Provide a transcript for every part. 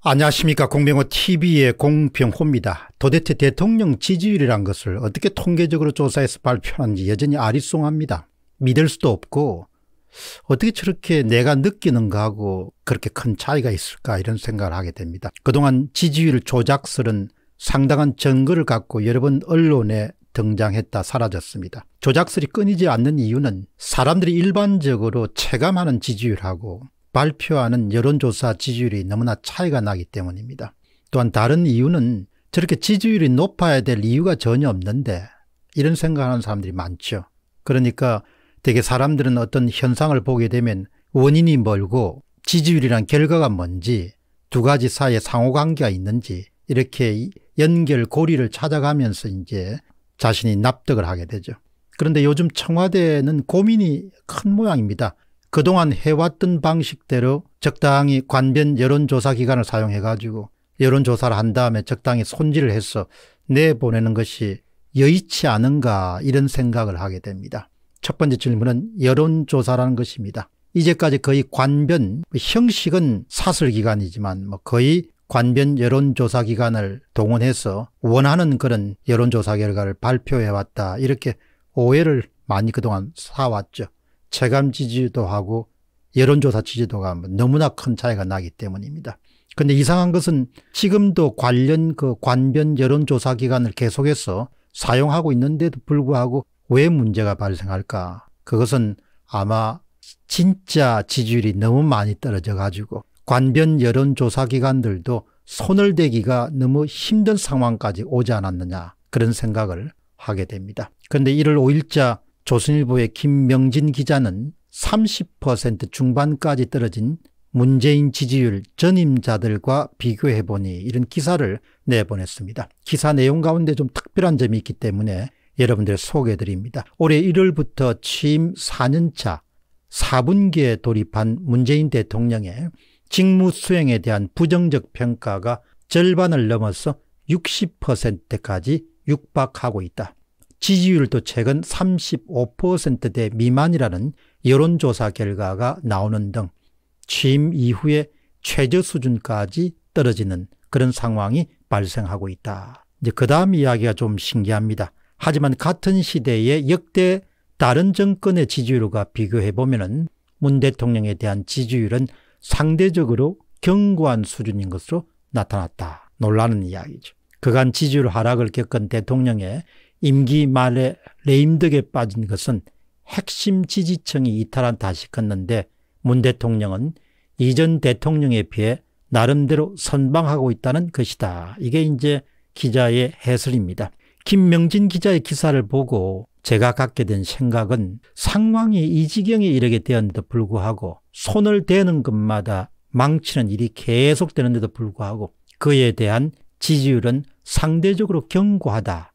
안녕하십니까 공병호TV의 공병호입니다. 도대체 대통령 지지율이란 것을 어떻게 통계적으로 조사해서 발표하는지 여전히 아리송합니다. 믿을 수도 없고 어떻게 저렇게 내가 느끼는가 하고 그렇게 큰 차이가 있을까 이런 생각을 하게 됩니다. 그동안 지지율 조작설은 상당한 증거를 갖고 여러 번 언론에 등장했다 사라졌습니다. 조작설이 끊이지 않는 이유는 사람들이 일반적으로 체감하는 지지율하고 발표하는 여론조사 지지율이 너무나 차이가 나기 때문입니다. 또한 다른 이유는 저렇게 지지율이 높아야 될 이유가 전혀 없는데 이런 생각하는 사람들이 많죠. 그러니까 대개 사람들은 어떤 현상을 보게 되면 원인이 멀고 지지율이란 결과가 뭔지 두 가지 사이에 상호관계가 있는지 이렇게 연결 고리를 찾아가면서 이제 자신이 납득을 하게 되죠. 그런데 요즘 청와대는 고민이 큰 모양입니다. 그동안 해왔던 방식대로 적당히 관변 여론조사 기관을 사용해가지고 여론조사를 한 다음에 적당히 손질을 해서 내보내는 것이 여의치 않은가 이런 생각을 하게 됩니다. 첫 번째 질문은 여론조사라는 것입니다. 이제까지 거의 관변 뭐 형식은 사설기관이지만 뭐 거의 관변 여론조사기관을 동원해서 원하는 그런 여론조사 결과를 발표해왔다 이렇게 오해를 많이 그동안 사왔죠. 체감 지지도하고 여론조사 지지도가 뭐 너무나 큰 차이가 나기 때문입니다. 근데 이상한 것은 지금도 관련 그 관변 여론조사 기관을 계속해서 사용하고 있는데도 불구하고 왜 문제가 발생할까? 그것은 아마 진짜 지지율이 너무 많이 떨어져 가지고 관변 여론조사 기관들도 손을 대기가 너무 힘든 상황까지 오지 않았느냐 그런 생각을 하게 됩니다. 그런데 1월 5일자 조선일보의 김명진 기자는 30% 중반까지 떨어진 문재인 지지율 전임자들과 비교해보니 이런 기사를 내보냈습니다. 기사 내용 가운데 좀 특별한 점이 있기 때문에 여러분들 소개해드립니다. 올해 1월부터 취임 4년차 4분기에 돌입한 문재인 대통령의 직무 수행에 대한 부정적 평가가 절반을 넘어서 60%까지 육박하고 있다. 지지율도 최근 35%대 미만이라는 여론조사 결과가 나오는 등 취임 이후에 최저 수준까지 떨어지는 그런 상황이 발생하고 있다. 이제 그 다음 이야기가 좀 신기합니다. 하지만 같은 시대에 역대 다른 정권의 지지율과 비교해 보면 문 대통령에 대한 지지율은 상대적으로 견고한 수준인 것으로 나타났다. 놀라는 이야기죠. 그간 지지율 하락을 겪은 대통령의 임기 말에 레임덕에 빠진 것은 핵심 지지층이 이탈한 다시 컸는데 문 대통령은 이전 대통령에 비해 나름대로 선방하고 있다는 것이다. 이게 이제 기자의 해설입니다. 김명진 기자의 기사를 보고 제가 갖게 된 생각은 상황이 이 지경에 이르게 되었는데도 불구하고 손을 대는 것마다 망치는 일이 계속되는데도 불구하고 그에 대한 지지율은 상대적으로 견고하다.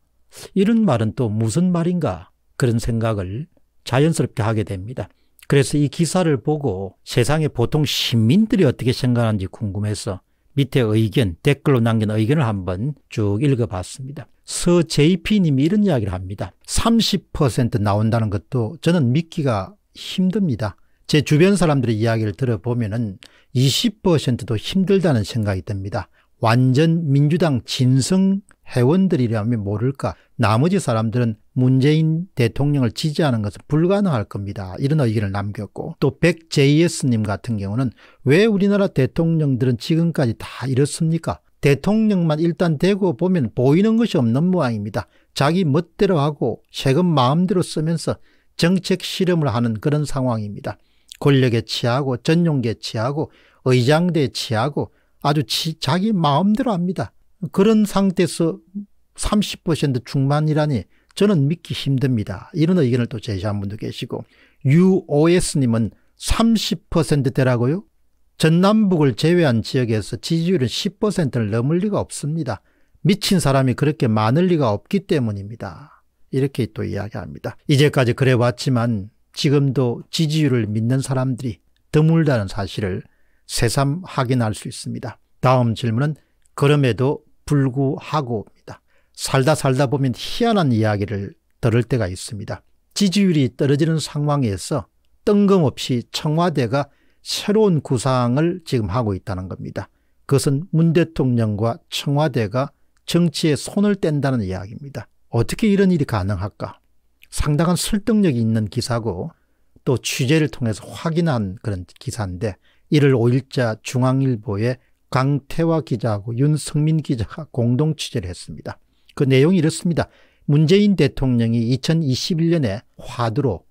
이런 말은 또 무슨 말인가 그런 생각을 자연스럽게 하게 됩니다. 그래서 이 기사를 보고 세상의 보통 시민들이 어떻게 생각하는지 궁금해서 밑에 의견, 댓글로 남긴 의견을 한번 쭉 읽어봤습니다. 서JP님이 이런 이야기를 합니다. 30% 나온다는 것도 저는 믿기가 힘듭니다. 제 주변 사람들의 이야기를 들어보면 은 20%도 힘들다는 생각이 듭니다. 완전 민주당 진성 회원들이라면 모를까 나머지 사람들은 문재인 대통령을 지지하는 것은 불가능할 겁니다. 이런 의견을 남겼고 또 백JS님 같은 경우는 왜 우리나라 대통령들은 지금까지 다 이렇습니까? 대통령만 일단 되고 보면 보이는 것이 없는 모양입니다. 자기 멋대로 하고 세금 마음대로 쓰면서 정책 실험을 하는 그런 상황입니다. 권력에 취하고 전용계에 취하고 의장대에 취하고 아주 치, 자기 마음대로 합니다. 그런 상태에서 30% 중만이라니 저는 믿기 힘듭니다. 이런 의견을 또 제시한 분도 계시고 UOS님은 30%대라고요? 전남북을 제외한 지역에서 지지율은 10%를 넘을 리가 없습니다. 미친 사람이 그렇게 많을 리가 없기 때문입니다. 이렇게 또 이야기합니다. 이제까지 그래왔지만 지금도 지지율을 믿는 사람들이 드물다는 사실을 새삼 확인할 수 있습니다. 다음 질문은 그럼에도 불구하고입니다. 살다 살다 보면 희한한 이야기를 들을 때가 있습니다. 지지율이 떨어지는 상황에서 뜬금없이 청와대가 새로운 구상을 지금 하고 있다는 겁니다. 그것은 문 대통령과 청와대가 정치에 손을 뗀다는 이야기입니다. 어떻게 이런 일이 가능할까? 상당한 설득력이 있는 기사고 또 취재를 통해서 확인한 그런 기사인데 이를 5일자 중앙일보에 강태화 기자하고 윤성민 기자가 공동 취재를 했습니다. 그 내용이 이렇습니다. 문재인 대통령이 2021년에 화두로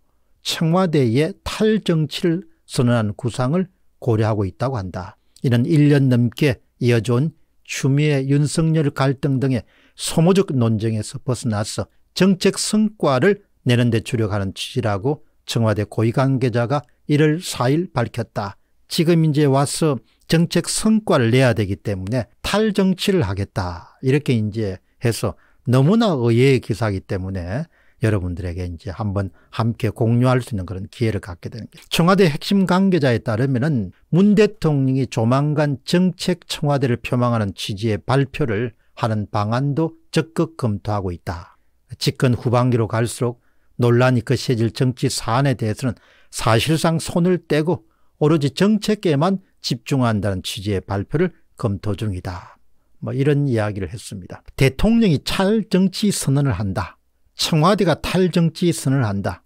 청와대의 탈정치를 선언한 구상을 고려하고 있다고 한다. 이는 1년 넘게 이어져온 추미애 윤석열 갈등 등의 소모적 논쟁에서 벗어나서 정책 성과를 내는 데 주력하는 취지라고 청와대 고위 관계자가 1월 4일 밝혔다. 지금 이제 와서 정책 성과를 내야 되기 때문에 탈정치를 하겠다. 이렇게 이제 해서 너무나 의외의 기사이기 때문에 여러분들에게 이제 한번 함께 공유할 수 있는 그런 기회를 갖게 되는 게 청와대 핵심 관계자에 따르면은 문 대통령이 조만간 정책 청와대를 표방하는 취지의 발표를 하는 방안도 적극 검토하고 있다. 집권 후반기로 갈수록 논란이 거세질 정치 사안에 대해서는 사실상 손을 떼고 오로지 정책에만 집중한다는 취지의 발표를 검토 중이다. 뭐 이런 이야기를 했습니다. 대통령이 찰정치 선언을 한다. 청와대가 탈정치 선언을 한다.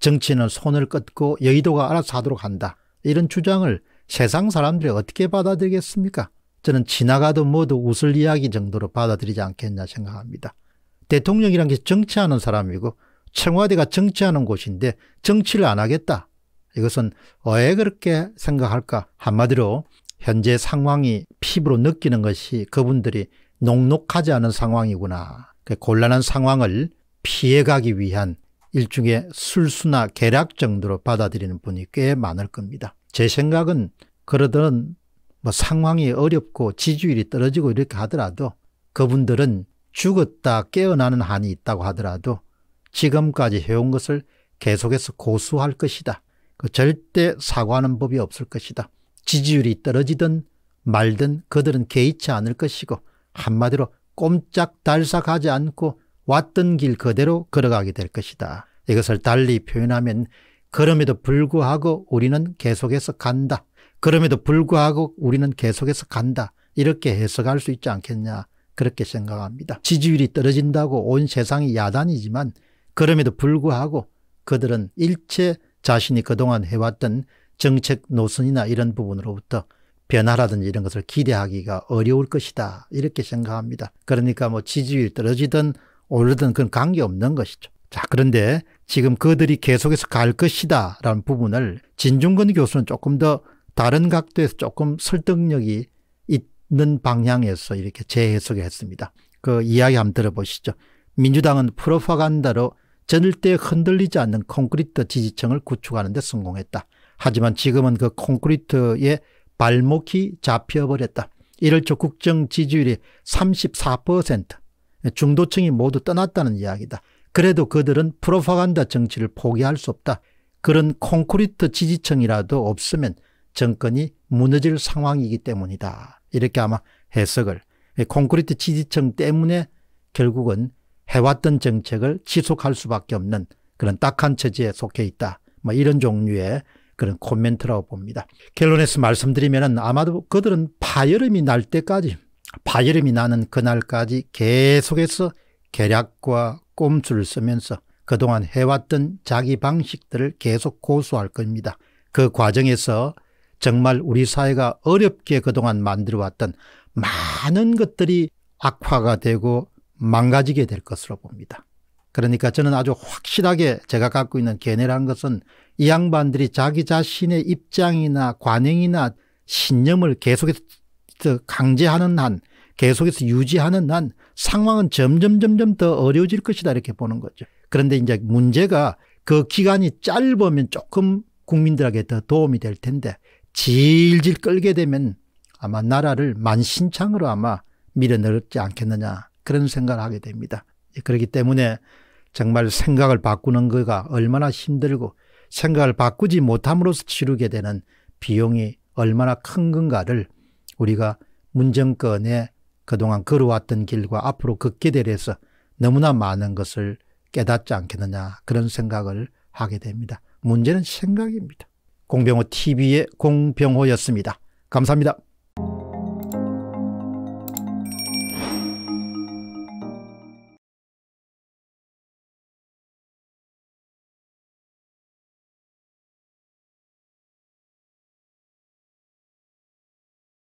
정치는 손을 끊고 여의도가 알아서 하도록 한다. 이런 주장을 세상 사람들이 어떻게 받아들이겠습니까? 저는 지나가도 모두 웃을 이야기 정도로 받아들이지 않겠냐 생각합니다. 대통령이란 게 정치하는 사람이고 청와대가 정치하는 곳인데 정치를 안 하겠다. 이것은 왜 그렇게 생각할까? 한마디로 현재 상황이 피부로 느끼는 것이 그분들이 녹록하지 않은 상황이구나. 그 곤란한 상황을 피해가기 위한 일종의 술수나 계략 정도로 받아들이는 분이 꽤 많을 겁니다. 제 생각은 그러든 뭐 상황이 어렵고 지지율이 떨어지고 이렇게 하더라도 그분들은 죽었다 깨어나는 한이 있다고 하더라도 지금까지 해온 것을 계속해서 고수할 것이다. 그 절대 사과하는 법이 없을 것이다. 지지율이 떨어지든 말든 그들은 개의치 않을 것이고 한마디로 꼼짝달싹하지 않고 왔던 길 그대로 걸어가게 될 것이다. 이것을 달리 표현하면 그럼에도 불구하고 우리는 계속해서 간다. 그럼에도 불구하고 우리는 계속해서 간다. 이렇게 해석할 수 있지 않겠냐 그렇게 생각합니다. 지지율이 떨어진다고 온 세상이 야단이지만 그럼에도 불구하고 그들은 일체 자신이 그동안 해왔던 정책 노선이나 이런 부분으로부터 변화라든지 이런 것을 기대하기가 어려울 것이다. 이렇게 생각합니다. 그러니까 뭐 지지율 떨어지든 오르든 그건 관계없는 것이죠. 자, 그런데 지금 그들이 계속해서 갈 것이다. 라는 부분을 진중근 교수는 조금 더 다른 각도에서 조금 설득력이 있는 방향에서 이렇게 재해석을 했습니다. 그 이야기 한번 들어보시죠. 민주당은 프로파간다로 전일 때 흔들리지 않는 콘크리트 지지층을 구축하는 데 성공했다. 하지만 지금은 그 콘크리트에 발목이 잡혀버렸다. 이를 적국정 지지율이 34% 중도층이 모두 떠났다는 이야기다. 그래도 그들은 프로파간다 정치를 포기할 수 없다. 그런 콘크리트 지지층이라도 없으면 정권이 무너질 상황이기 때문이다. 이렇게 아마 해석을 콘크리트 지지층 때문에 결국은 해왔던 정책을 지속할 수밖에 없는 그런 딱한 처지에 속해 있다. 뭐 이런 종류의 그런 코멘트라고 봅니다. 결론에서 말씀드리면 아마도 그들은 파열음이 날 때까지 파열음이 나는 그날까지 계속해서 계략과 꼼수를 쓰면서 그동안 해왔던 자기 방식들을 계속 고수할 겁니다. 그 과정에서 정말 우리 사회가 어렵게 그동안 만들어왔던 많은 것들이 악화가 되고 망가지게 될 것으로 봅니다. 그러니까 저는 아주 확실하게 제가 갖고 있는 견해라는 것은 이 양반들이 자기 자신의 입장이나 관행이나 신념을 계속해서 강제하는 한 계속해서 유지하는 한 상황은 점점 점점 더 어려워질 것이다 이렇게 보는 거죠. 그런데 이제 문제가 그 기간이 짧으면 조금 국민들에게 더 도움이 될 텐데 질질 끌게 되면 아마 나라를 만신창으로 아마 밀어넣지 않겠느냐 그런 생각을 하게 됩니다. 그렇기 때문에 정말 생각을 바꾸는 거가 얼마나 힘들고 생각을 바꾸지 못함으로써 치르게 되는 비용이 얼마나 큰 건가를 우리가 문정권에 그동안 걸어왔던 길과 앞으로 걷게 되려서 너무나 많은 것을 깨닫지 않겠느냐 그런 생각을 하게 됩니다. 문제는 생각입니다. 공병호 TV의 공병호였습니다. 감사합니다.